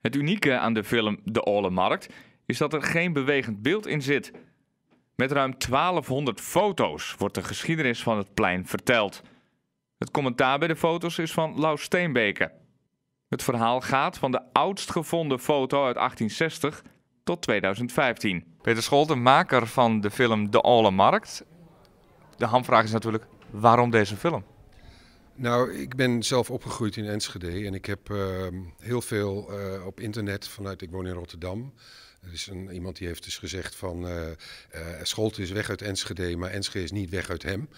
Het unieke aan de film De Markt is dat er geen bewegend beeld in zit. Met ruim 1200 foto's wordt de geschiedenis van het plein verteld. Het commentaar bij de foto's is van Lau Steenbeke. Het verhaal gaat van de oudst gevonden foto uit 1860 tot 2015. Peter Scholte, maker van de film De Markt. De hamvraag is natuurlijk, waarom deze film? Nou, ik ben zelf opgegroeid in Enschede en ik heb ehm, heel veel eh, op internet vanuit, ik woon in Rotterdam, er is een, iemand die heeft dus gezegd van eh, eh, Scholte is weg uit Enschede, maar Enschede is niet weg uit hem.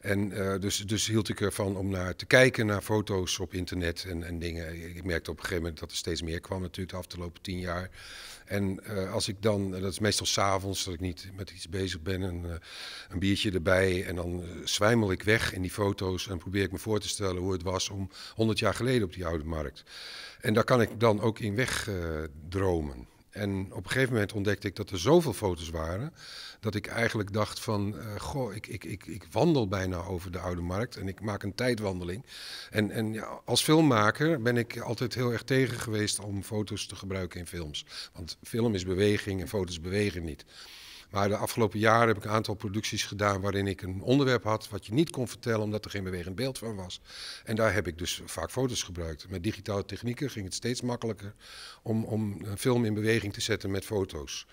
En eh, dus, dus hield ik ervan om naar te kijken naar foto's op internet en, en dingen. Ik merkte op een gegeven moment dat er steeds meer kwam natuurlijk de afgelopen tien jaar. En als ik dan, dat is meestal s'avonds dat ik niet met iets bezig ben, een, een biertje erbij en dan zwijmel ik weg in die foto's en probeer ik me voor te stellen hoe het was om 100 jaar geleden op die oude markt. En daar kan ik dan ook in wegdromen. dromen. En op een gegeven moment ontdekte ik dat er zoveel foto's waren. Dat ik eigenlijk dacht van, eh, goh, ik, ik, ik, ik, wandel bijna over de Oude Markt. En ik maak een tijdwandeling. En, en ja, als filmmaker ben ik altijd heel erg tegen geweest om foto's te gebruiken in films. Want film is beweging en foto's bewegen niet. Maar de afgelopen jaren heb ik een aantal producties gedaan waarin ik een onderwerp had wat je niet kon vertellen omdat er geen bewegend beeld van was. En daar heb ik dus vaak foto's gebruikt. Met digitale technieken ging het steeds makkelijker om, om een film in beweging te zetten met foto's.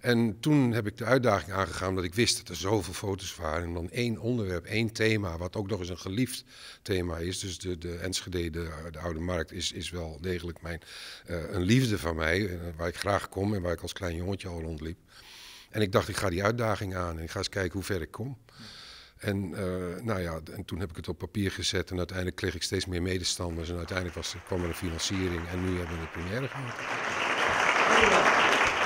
En toen heb ik de uitdaging aangegaan dat ik wist dat er zoveel foto's waren. En dan één onderwerp, één thema, wat ook nog eens een geliefd thema is. Dus de, de Enschede, de, de Oude Markt, is, is wel degelijk mijn, eh, een liefde van mij. Eh, waar ik graag kom en waar ik als klein jongetje al rondliep. En ik dacht, ik ga die uitdaging aan en ik ga eens kijken hoe ver ik kom. En, eh, nou ja, en toen heb ik het op papier gezet en uiteindelijk kreeg ik steeds meer medestanders. En uiteindelijk was, kwam er een financiering en nu hebben we de première gehad.